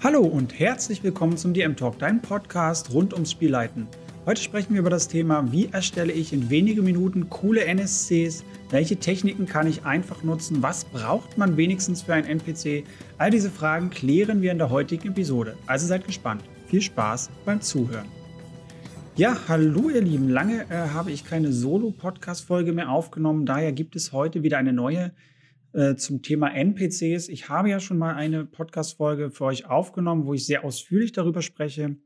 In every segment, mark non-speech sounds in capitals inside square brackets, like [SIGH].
Hallo und herzlich willkommen zum DM Talk, dein Podcast rund ums Spielleiten. Heute sprechen wir über das Thema, wie erstelle ich in wenigen Minuten coole NSCs, welche Techniken kann ich einfach nutzen, was braucht man wenigstens für einen NPC. All diese Fragen klären wir in der heutigen Episode. Also seid gespannt. Viel Spaß beim Zuhören. Ja, hallo ihr Lieben. Lange äh, habe ich keine Solo-Podcast-Folge mehr aufgenommen. Daher gibt es heute wieder eine neue äh, zum Thema NPCs. Ich habe ja schon mal eine Podcast-Folge für euch aufgenommen, wo ich sehr ausführlich darüber spreche,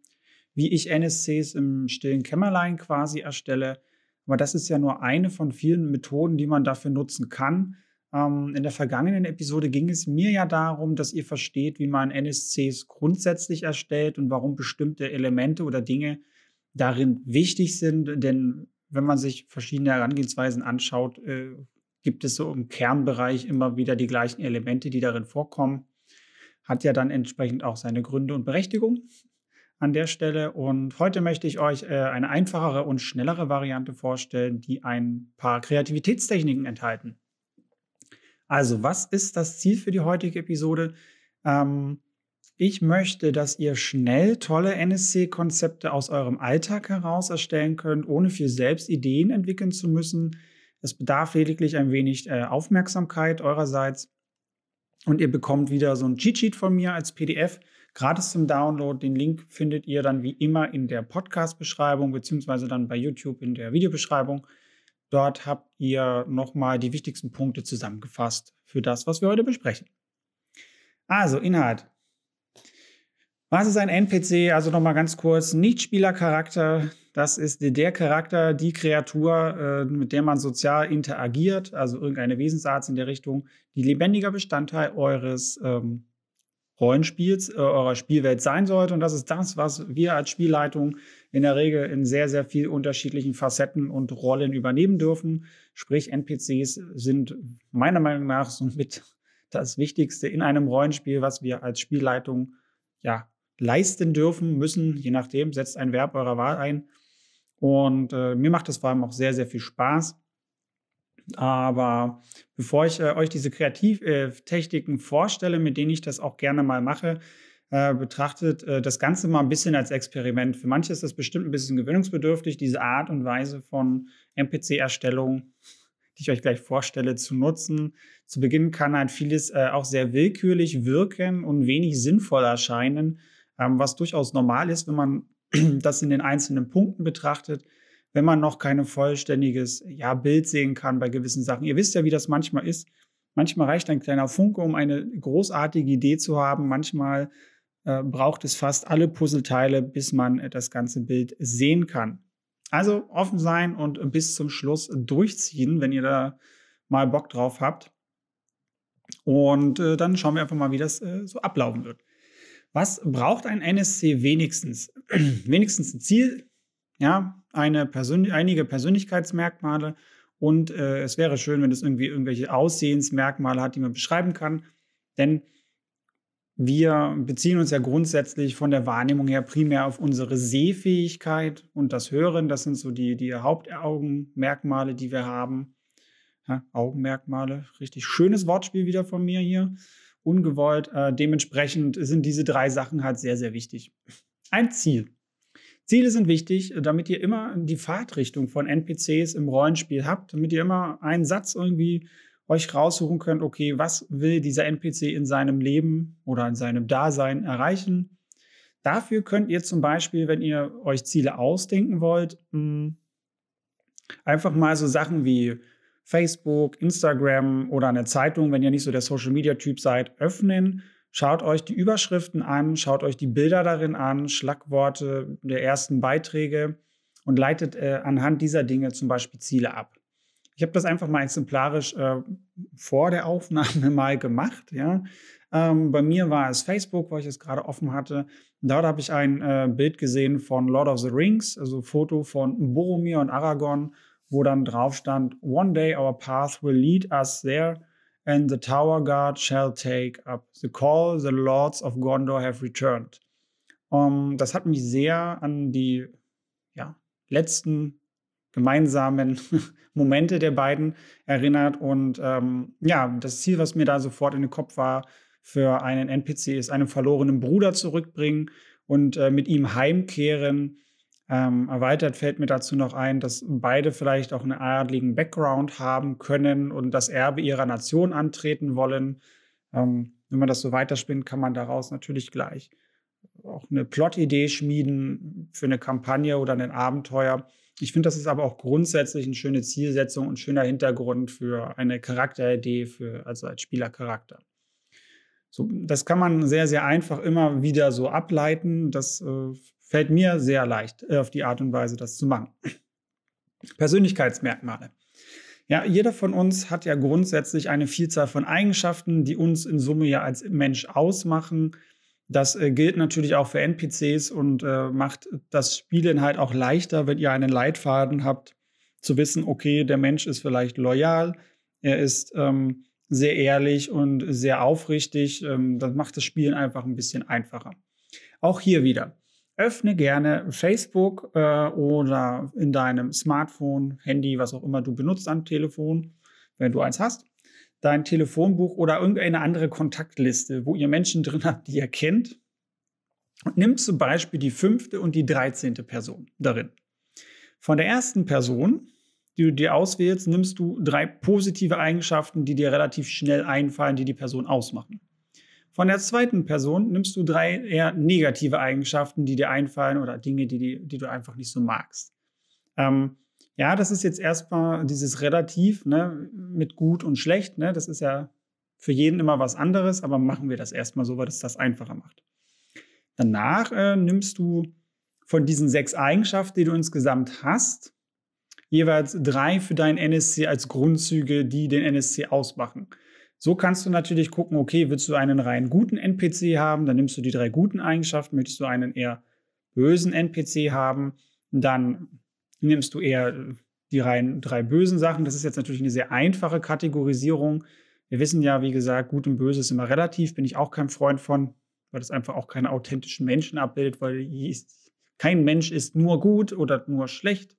wie ich NSCs im stillen Kämmerlein quasi erstelle. Aber das ist ja nur eine von vielen Methoden, die man dafür nutzen kann. Ähm, in der vergangenen Episode ging es mir ja darum, dass ihr versteht, wie man NSCs grundsätzlich erstellt und warum bestimmte Elemente oder Dinge darin wichtig sind. Denn wenn man sich verschiedene Herangehensweisen anschaut, äh, gibt es so im Kernbereich immer wieder die gleichen Elemente, die darin vorkommen. Hat ja dann entsprechend auch seine Gründe und Berechtigung an der Stelle. Und heute möchte ich euch äh, eine einfachere und schnellere Variante vorstellen, die ein paar Kreativitätstechniken enthalten. Also, was ist das Ziel für die heutige Episode? Ähm, ich möchte, dass ihr schnell tolle NSC-Konzepte aus eurem Alltag heraus erstellen könnt, ohne viel selbst Ideen entwickeln zu müssen es bedarf lediglich ein wenig äh, Aufmerksamkeit eurerseits und ihr bekommt wieder so ein Cheat Sheet von mir als PDF gratis zum Download. Den Link findet ihr dann wie immer in der Podcast-Beschreibung beziehungsweise dann bei YouTube in der Videobeschreibung. Dort habt ihr nochmal die wichtigsten Punkte zusammengefasst für das, was wir heute besprechen. Also, Inhalt. Was ist ein NPC? Also nochmal ganz kurz. Nichtspielercharakter, das ist der Charakter, die Kreatur, äh, mit der man sozial interagiert, also irgendeine Wesensart in der Richtung, die lebendiger Bestandteil eures ähm, Rollenspiels, äh, eurer Spielwelt sein sollte. Und das ist das, was wir als Spielleitung in der Regel in sehr, sehr vielen unterschiedlichen Facetten und Rollen übernehmen dürfen. Sprich, NPCs sind meiner Meinung nach somit das Wichtigste in einem Rollenspiel, was wir als Spielleitung ja, leisten dürfen, müssen, je nachdem, setzt ein Verb eurer Wahl ein und äh, mir macht das vor allem auch sehr, sehr viel Spaß. Aber bevor ich äh, euch diese Kreativtechniken äh, vorstelle, mit denen ich das auch gerne mal mache, äh, betrachtet äh, das Ganze mal ein bisschen als Experiment. Für manche ist das bestimmt ein bisschen gewöhnungsbedürftig, diese Art und Weise von MPC-Erstellung, die ich euch gleich vorstelle, zu nutzen. Zu Beginn kann halt vieles äh, auch sehr willkürlich wirken und wenig sinnvoll erscheinen, ähm, was durchaus normal ist, wenn man [CLEARS THROAT] das in den einzelnen Punkten betrachtet, wenn man noch kein vollständiges ja, Bild sehen kann bei gewissen Sachen. Ihr wisst ja, wie das manchmal ist. Manchmal reicht ein kleiner Funke, um eine großartige Idee zu haben. Manchmal äh, braucht es fast alle Puzzleteile, bis man äh, das ganze Bild sehen kann. Also offen sein und bis zum Schluss durchziehen, wenn ihr da mal Bock drauf habt. Und äh, dann schauen wir einfach mal, wie das äh, so ablaufen wird. Was braucht ein NSC wenigstens? [CLEARS THROAT] wenigstens ein Ziel, ja, eine Persön einige Persönlichkeitsmerkmale und äh, es wäre schön, wenn es irgendwie irgendwelche Aussehensmerkmale hat, die man beschreiben kann, denn wir beziehen uns ja grundsätzlich von der Wahrnehmung her primär auf unsere Sehfähigkeit und das Hören. Das sind so die, die Hauptaugenmerkmale, die wir haben. Ja, Augenmerkmale, richtig schönes Wortspiel wieder von mir hier ungewollt. Äh, dementsprechend sind diese drei Sachen halt sehr, sehr wichtig. Ein Ziel. Ziele sind wichtig, äh, damit ihr immer die Fahrtrichtung von NPCs im Rollenspiel habt, damit ihr immer einen Satz irgendwie euch raussuchen könnt, okay, was will dieser NPC in seinem Leben oder in seinem Dasein erreichen. Dafür könnt ihr zum Beispiel, wenn ihr euch Ziele ausdenken wollt, mh, einfach mal so Sachen wie Facebook, Instagram oder eine Zeitung, wenn ihr nicht so der Social-Media-Typ seid, öffnen. Schaut euch die Überschriften an, schaut euch die Bilder darin an, Schlagworte der ersten Beiträge und leitet äh, anhand dieser Dinge zum Beispiel Ziele ab. Ich habe das einfach mal exemplarisch äh, vor der Aufnahme [LAUGHS] mal gemacht. Ja. Ähm, bei mir war es Facebook, wo ich es gerade offen hatte. Dort habe ich ein äh, Bild gesehen von Lord of the Rings, also Foto von Boromir und Aragorn wo dann drauf stand, One day our path will lead us there, and the tower guard shall take up the call the lords of Gondor have returned. Um, ähm, das hat mich sehr an die ja, letzten gemeinsamen [LAUGHS] Momente der beiden erinnert. Und ähm, ja, das Ziel, was mir da sofort in den Kopf war für einen NPC, ist einen verlorenen Bruder zurückbringen und äh, mit ihm heimkehren ähm, erweitert fällt mir dazu noch ein, dass beide vielleicht auch einen adligen Background haben können und das Erbe ihrer Nation antreten wollen. Ähm, wenn man das so weiterspinnt, kann man daraus natürlich gleich auch eine Plot-Idee schmieden für eine Kampagne oder ein Abenteuer. Ich finde, das ist aber auch grundsätzlich eine schöne Zielsetzung und schöner Hintergrund für eine Charakteridee, für, also als Spielercharakter. So, das kann man sehr, sehr einfach immer wieder so ableiten. Das äh, Fällt mir sehr leicht, äh, auf die Art und Weise das zu machen. [CLEARS THROAT] Persönlichkeitsmerkmale. Ja, jeder von uns hat ja grundsätzlich eine Vielzahl von Eigenschaften, die uns in Summe ja als Mensch ausmachen. Das äh, gilt natürlich auch für NPCs und äh, macht das Spielen halt auch leichter, wenn ihr einen Leitfaden habt, zu wissen, okay, der Mensch ist vielleicht loyal, er ist ähm, sehr ehrlich und sehr aufrichtig. Ähm, das macht das Spielen einfach ein bisschen einfacher. Auch hier wieder öffne gerne Facebook äh, oder in deinem Smartphone, Handy, was auch immer du benutzt am Telefon, wenn du eins hast, dein Telefonbuch oder irgendeine andere Kontaktliste, wo ihr Menschen [LAUGHS] drin habt, die ihr kennt. Und nimm zum Beispiel die fünfte und die dreizehnte Person darin. Von der ersten Person, die du dir auswählst, nimmst du drei positive Eigenschaften, die dir relativ schnell einfallen, die die Person ausmachen. Von der zweiten Person nimmst du drei eher negative Eigenschaften, die dir einfallen oder Dinge, die, die, die du einfach nicht so magst. Ähm, ja, das ist jetzt erstmal dieses Relativ ne, mit gut und schlecht. Ne, das ist ja für jeden immer was anderes, aber machen wir das erstmal so, weil es das einfacher macht. Danach äh, nimmst du von diesen sechs Eigenschaften, die du insgesamt hast, jeweils drei für deinen NSC als Grundzüge, die den NSC ausmachen. So kannst du natürlich gucken, okay, willst du einen rein guten NPC haben, dann nimmst du die drei guten Eigenschaften, möchtest du einen eher bösen NPC haben, dann nimmst du eher die rein drei bösen Sachen. Das ist jetzt natürlich eine sehr einfache Kategorisierung. Wir wissen ja, wie gesagt, gut und böse ist immer relativ, bin ich auch kein Freund von, weil das einfach auch keine authentischen Menschen abbildet, weil kein Mensch ist nur gut oder nur schlecht,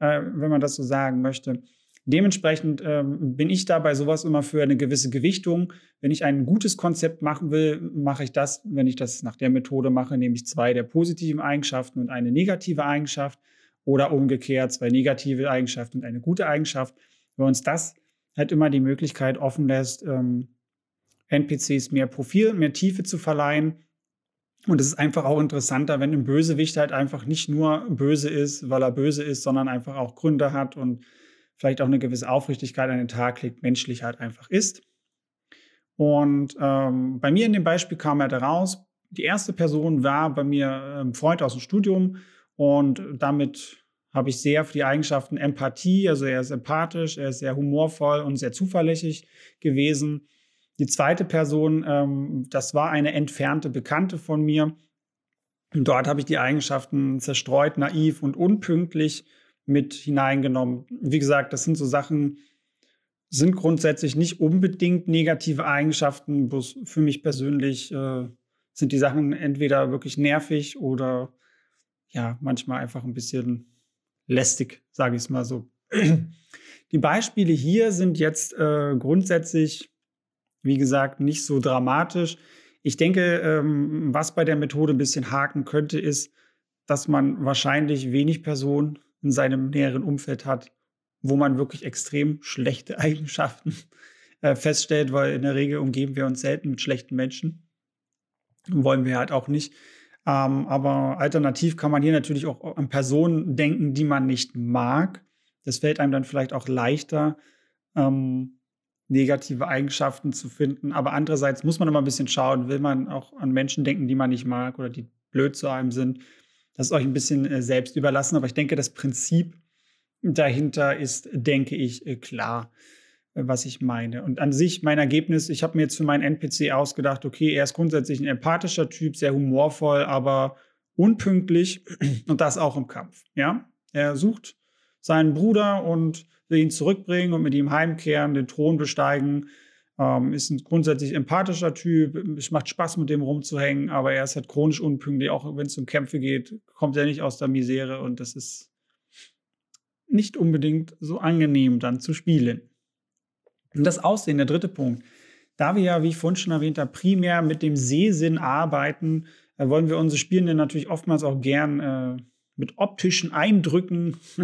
äh, wenn man das so sagen möchte. Dementsprechend ähm, bin ich dabei sowas immer für eine gewisse Gewichtung. Wenn ich ein gutes Konzept machen will, mache ich das. Wenn ich das nach der Methode mache, nämlich zwei der positiven Eigenschaften und eine negative Eigenschaft oder umgekehrt zwei negative Eigenschaften und eine gute Eigenschaft. Wenn uns das halt immer die Möglichkeit offen lässt, ähm, NPCs mehr Profil, mehr Tiefe zu verleihen. Und es ist einfach auch interessanter, wenn ein Bösewicht halt einfach nicht nur böse ist, weil er böse ist, sondern einfach auch Gründe hat und vielleicht auch eine gewisse Aufrichtigkeit an den Tag legt, menschlich halt einfach ist. Und ähm, bei mir in dem Beispiel kam er daraus, die erste Person war bei mir ein ähm, Freund aus dem Studium und damit habe ich sehr für die Eigenschaften Empathie, also er ist empathisch, er ist sehr humorvoll und sehr zuverlässig gewesen. Die zweite Person, ähm, das war eine entfernte Bekannte von mir. Und dort habe ich die Eigenschaften zerstreut, naiv und unpünktlich mit hineingenommen. Wie gesagt, das sind so Sachen, sind grundsätzlich nicht unbedingt negative Eigenschaften. Bloß für mich persönlich äh, sind die Sachen entweder wirklich nervig oder ja, manchmal einfach ein bisschen lästig, sage ich es mal so. [CLEARS THROAT] Die Beispiele hier sind jetzt äh, grundsätzlich, wie gesagt, nicht so dramatisch. Ich denke, ähm, was bei der Methode ein bisschen haken könnte, ist, dass man wahrscheinlich wenig Personen in seinem näheren Umfeld hat, wo man wirklich extrem schlechte [LAUGHS] Eigenschaften äh, feststellt, weil in der Regel umgeben wir uns selten mit schlechten Menschen. Wollen wir halt auch nicht. Ähm, aber alternativ kann man hier natürlich auch an Personen denken, die man nicht mag. Das fällt einem dann vielleicht auch leichter, ähm, negative Eigenschaften zu finden. Aber andererseits muss man immer ein bisschen schauen, will man auch an Menschen denken, die man nicht mag oder die blöd zu einem sind das ist euch ein bisschen äh, selbst überlassen, aber ich denke, das Prinzip dahinter ist, denke ich, äh, klar, äh, was ich meine. Und an sich mein Ergebnis, ich habe mir jetzt für meinen NPC ausgedacht, okay, er ist grundsätzlich ein empathischer Typ, sehr humorvoll, aber unpünktlich [CLEARS THROAT] und das auch im Kampf. Ja, er sucht seinen Bruder und will ihn zurückbringen und mit ihm heimkehren, den Thron besteigen ähm, ist ein grundsätzlich empathischer Typ. Es macht Spaß, mit dem rumzuhängen, aber er ist halt chronisch unpünktlich. Auch wenn es um Kämpfe geht, kommt er nicht aus der Misere und das ist nicht unbedingt so angenehm dann zu spielen. Und mhm. das Aussehen, der dritte Punkt. Da wir ja, wie ich vorhin schon erwähnt habe, primär mit dem Sehsinn arbeiten, äh, wollen wir unsere Spielenden natürlich oftmals auch gern äh, mit optischen Eindrücken, [LAUGHS]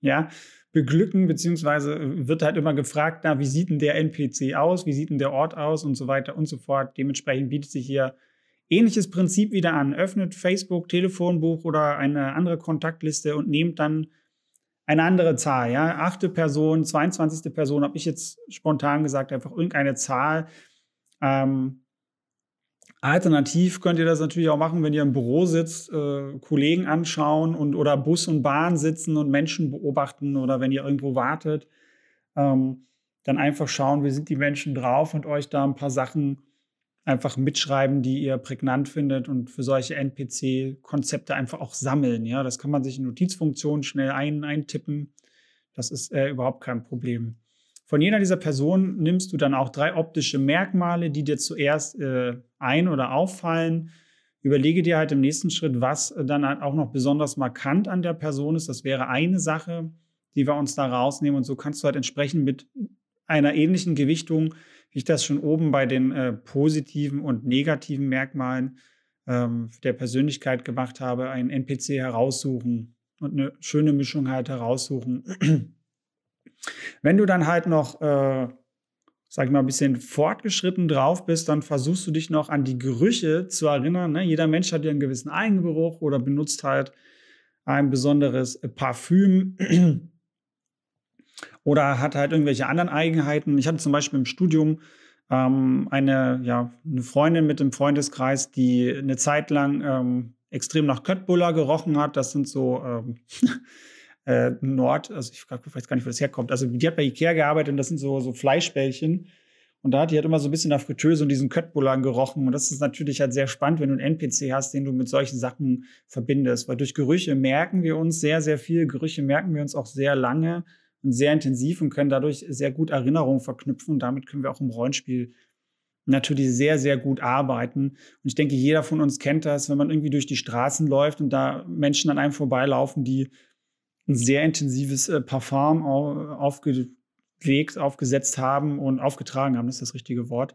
ja, beglücken, beziehungsweise äh, wird halt immer gefragt, na, wie sieht denn der NPC aus, wie sieht denn der Ort aus und so weiter und so fort. Dementsprechend bietet sich hier ähnliches Prinzip wieder an. Öffnet Facebook, Telefonbuch oder eine andere Kontaktliste und nehmt dann eine andere Zahl, ja, achte Person, 22. Person, habe ich jetzt spontan gesagt, einfach irgendeine Zahl. Ähm, Alternativ könnt ihr das natürlich auch machen, wenn ihr im Büro sitzt, äh, Kollegen anschauen und oder Bus und Bahn sitzen und Menschen beobachten oder wenn ihr irgendwo wartet, ähm, dann einfach schauen, wie sind die Menschen drauf und euch da ein paar Sachen einfach mitschreiben, die ihr prägnant findet und für solche NPC-Konzepte einfach auch sammeln. Ja, das kann man sich in Notizfunktionen schnell ein, eintippen. Das ist äh, überhaupt kein Problem. Von jeder dieser Personen nimmst du dann auch drei optische Merkmale, die dir zuerst äh, ein- oder auffallen. Überlege dir halt im nächsten Schritt, was äh, dann halt auch noch besonders markant an der Person ist. Das wäre eine Sache, die wir uns da rausnehmen. Und so kannst du halt entsprechend mit einer ähnlichen Gewichtung, wie ich das schon oben bei den äh, positiven und negativen Merkmalen ähm, der Persönlichkeit gemacht habe, einen NPC heraussuchen und eine schöne Mischung halt heraussuchen. Wenn du dann halt noch, äh, sag ich mal, ein bisschen fortgeschritten drauf bist, dann versuchst du dich noch an die Gerüche zu erinnern. Ne? Jeder Mensch hat ja einen gewissen Eigengeruch oder benutzt halt ein besonderes Parfüm [CLEARS THROAT] oder hat halt irgendwelche anderen Eigenheiten. Ich hatte zum Beispiel im Studium ähm, eine, ja, eine Freundin mit dem Freundeskreis, die eine Zeit lang ähm, extrem nach Köttbullar gerochen hat. Das sind so ähm, [LAUGHS] äh, Nord, also ich weiß gar nicht, wo das herkommt. Also die hat bei Ikea gearbeitet und das sind so, so Fleischbällchen. Und da hat die halt immer so ein bisschen nach Fritteuse und diesen Köttbullan gerochen. Und das ist natürlich halt sehr spannend, wenn du einen NPC hast, den du mit solchen Sachen verbindest. Weil durch Gerüche merken wir uns sehr, sehr viel. Gerüche merken wir uns auch sehr lange und sehr intensiv und können dadurch sehr gut Erinnerungen verknüpfen. Und damit können wir auch im Rollenspiel natürlich sehr, sehr gut arbeiten. Und ich denke, jeder von uns kennt das, wenn man irgendwie durch die Straßen läuft und da Menschen an einem vorbeilaufen, die ein sehr intensives äh, Parfum aufgelegt, aufgesetzt haben und aufgetragen haben, ist das richtige Wort.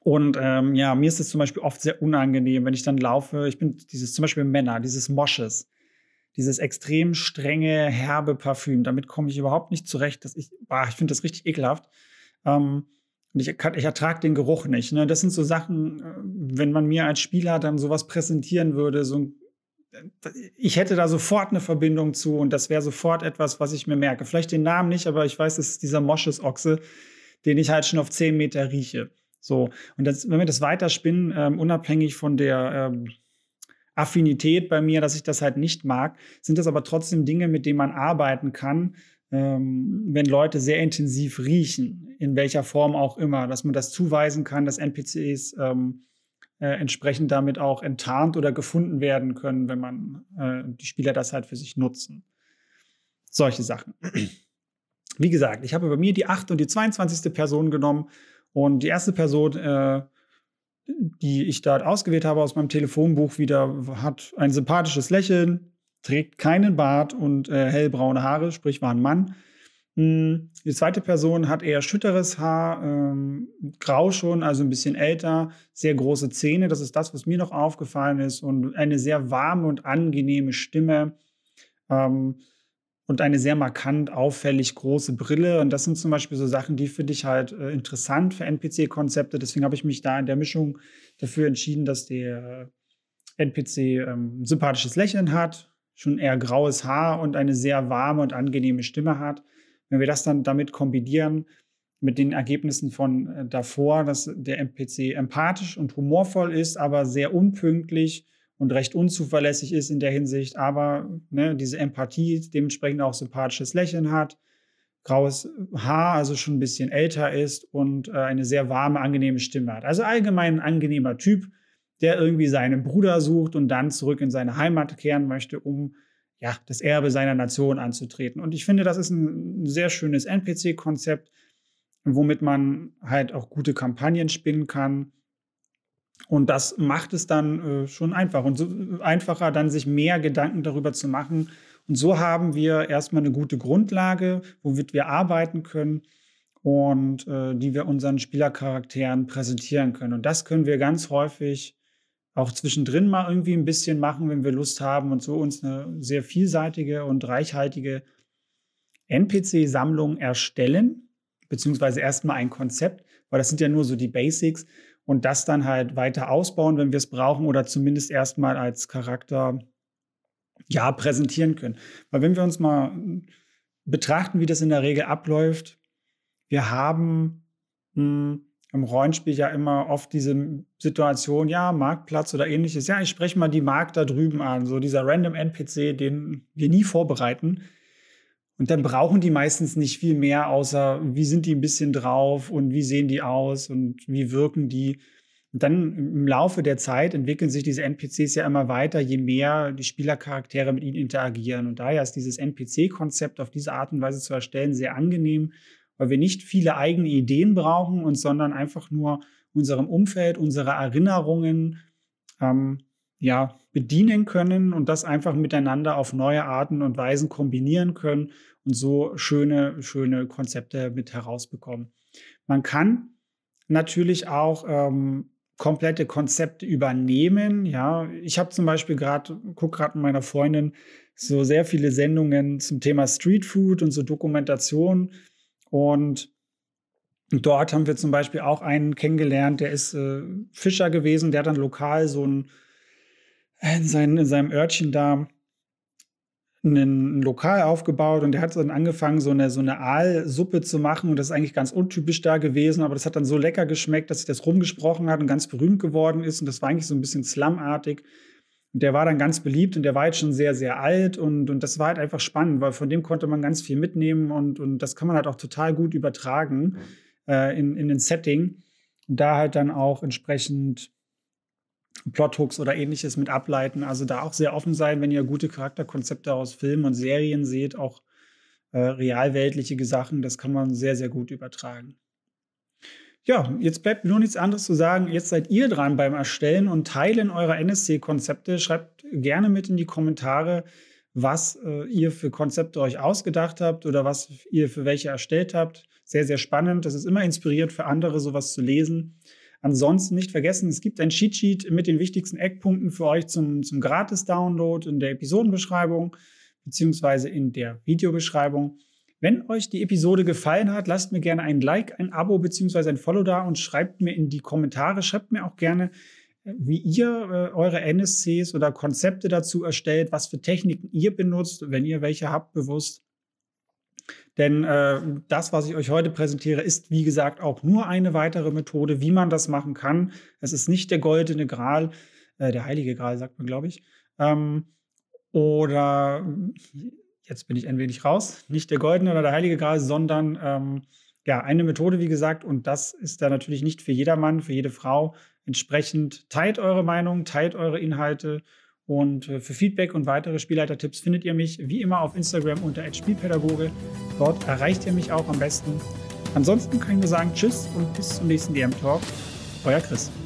Und ähm, ja, mir ist es zum Beispiel oft sehr unangenehm, wenn ich dann laufe. Ich bin dieses, zum Beispiel Männer, dieses Mosches, dieses extrem strenge, herbe Parfüm. Damit komme ich überhaupt nicht zurecht. Dass ich, ich finde das richtig ekelhaft. Ähm, und ich, ich ertrage den Geruch nicht. Ne? Das sind so Sachen, äh, wenn man mir als Spieler dann sowas präsentieren würde, so ein ich hätte da sofort eine Verbindung zu und das wäre sofort etwas, was ich mir merke. Vielleicht den Namen nicht, aber ich weiß, es ist dieser Mosches-Ochse, den ich halt schon auf 10 Meter rieche. So, und das, wenn wir das weiterspinnen, ähm, unabhängig von der ähm, Affinität bei mir, dass ich das halt nicht mag, sind das aber trotzdem Dinge, mit denen man arbeiten kann, ähm, wenn Leute sehr intensiv riechen, in welcher Form auch immer, dass man das zuweisen kann, dass NPCs ähm, äh, entsprechend damit auch enttarnt oder gefunden werden können, wenn man äh, die Spieler das halt für sich nutzen. Solche Sachen. [CLEARS THROAT] Wie gesagt, ich habe bei mir die 8 und die 22. Person genommen und die erste Person, äh, die ich dort ausgewählt habe aus meinem Telefonbuch wieder, hat ein sympathisches Lächeln, trägt keinen Bart und äh, hellbraune Haare, sprich war ein Mann hm, die zweite Person hat eher schütteres Haar, ähm, grau schon, also ein bisschen älter, sehr große Zähne, das ist das, was mir noch aufgefallen ist, und eine sehr warme und angenehme Stimme ähm, und eine sehr markant auffällig große Brille. Und das sind zum Beispiel so Sachen, die finde ich halt äh, interessant für NPC-Konzepte. Deswegen habe ich mich da in der Mischung dafür entschieden, dass der äh, NPC ähm, ein sympathisches Lächeln hat, schon eher graues Haar und eine sehr warme und angenehme Stimme hat. Wenn wir das dann damit kombinieren, mit den Ergebnissen von äh, davor, dass der MPC empathisch und humorvoll ist, aber sehr unpünktlich und recht unzuverlässig ist in der Hinsicht, aber ne, diese Empathie dementsprechend auch sympathisches Lächeln hat, graues Haar, also schon ein bisschen älter ist und äh, eine sehr warme, angenehme Stimme hat. Also allgemein ein angenehmer Typ, der irgendwie seinen Bruder sucht und dann zurück in seine Heimat kehren möchte, um ja, das Erbe seiner Nation anzutreten. Und ich finde, das ist ein sehr schönes NPC-Konzept, womit man halt auch gute Kampagnen spinnen kann. Und das macht es dann äh, schon einfach und so einfacher, dann sich mehr Gedanken darüber zu machen. Und so haben wir erstmal eine gute Grundlage, womit wir arbeiten können und äh, die wir unseren Spielercharakteren präsentieren können. Und das können wir ganz häufig auch zwischendrin mal irgendwie ein bisschen machen, wenn wir Lust haben und so uns eine sehr vielseitige und reichhaltige NPC-Sammlung erstellen, beziehungsweise erstmal ein Konzept, weil das sind ja nur so die Basics und das dann halt weiter ausbauen, wenn wir es brauchen oder zumindest erstmal als Charakter ja präsentieren können. Weil wenn wir uns mal betrachten, wie das in der Regel abläuft, wir haben mh, hm, im Rollenspiel ja immer oft diese Situation, ja, Marktplatz oder ähnliches, ja, ich spreche mal die Markt da drüben an, so dieser random NPC, den wir nie vorbereiten. Und dann brauchen die meistens nicht viel mehr, außer wie sind die ein bisschen drauf und wie sehen die aus und wie wirken die. Und dann im Laufe der Zeit entwickeln sich diese NPCs ja immer weiter, je mehr die Spielercharaktere mit ihnen interagieren. Und daher ist dieses NPC-Konzept auf diese Art und Weise zu erstellen sehr angenehm, weil wir nicht viele eigene Ideen brauchen, und sondern einfach nur unserem Umfeld, unsere Erinnerungen ähm, ja, bedienen können und das einfach miteinander auf neue Arten und Weisen kombinieren können und so schöne, schöne Konzepte mit herausbekommen. Man kann natürlich auch ähm, komplette Konzepte übernehmen. Ja, ich habe zum Beispiel gerade, gucke gerade mit meiner Freundin so sehr viele Sendungen zum Thema Street Food und so Dokumentationen und dort haben wir zum Beispiel auch einen kennengelernt, der ist äh, Fischer gewesen, der hat dann lokal so ein, äh, in, sein, in seinem Örtchen da ein Lokal aufgebaut und der hat dann angefangen, so eine, so eine Aalsuppe zu machen. Und das ist eigentlich ganz untypisch da gewesen, aber das hat dann so lecker geschmeckt, dass sich das rumgesprochen hat und ganz berühmt geworden ist. Und das war eigentlich so ein bisschen slumartig. Und der war dann ganz beliebt und der war jetzt schon sehr, sehr alt und, und das war halt einfach spannend, weil von dem konnte man ganz viel mitnehmen und, und das kann man halt auch total gut übertragen mhm. äh, in, in den Setting und da halt dann auch entsprechend Plothooks oder ähnliches mit ableiten. Also da auch sehr offen sein, wenn ihr gute Charakterkonzepte aus Filmen und Serien seht, auch äh, realweltliche Sachen, das kann man sehr, sehr gut übertragen. Ja, jetzt bleibt nur nichts anderes zu sagen. Jetzt seid ihr dran beim Erstellen und Teilen eurer NSC-Konzepte. Schreibt gerne mit in die Kommentare, was äh, ihr für Konzepte euch ausgedacht habt oder was ihr für welche erstellt habt. Sehr, sehr spannend. Das ist immer inspiriert für andere, sowas zu lesen. Ansonsten nicht vergessen, es gibt ein Cheatsheet mit den wichtigsten Eckpunkten für euch zum, zum Gratis-Download in der Episodenbeschreibung beziehungsweise in der Videobeschreibung. Wenn euch die Episode gefallen hat, lasst mir gerne ein Like, ein Abo bzw. ein Follow da und schreibt mir in die Kommentare, schreibt mir auch gerne, äh, wie ihr äh, eure NSCs oder Konzepte dazu erstellt, was für Techniken ihr benutzt, wenn ihr welche habt bewusst. Denn äh, das, was ich euch heute präsentiere, ist, wie gesagt, auch nur eine weitere Methode, wie man das machen kann. Es ist nicht der goldene Gral, äh, der heilige Gral, sagt man, glaube ich. Ähm, oder jetzt bin ich ein wenig raus, nicht der goldene oder der heilige Gral, sondern ähm, ja, eine Methode, wie gesagt, und das ist da natürlich nicht für jedermann, für jede Frau. Entsprechend teilt eure Meinung, teilt eure Inhalte und äh, für Feedback und weitere Spielleitertipps findet ihr mich wie immer auf Instagram unter @spielpädagoge. Dort erreicht ihr mich auch am besten. Ansonsten kann ich nur sagen Tschüss und bis zum nächsten DM Talk. Euer Chris.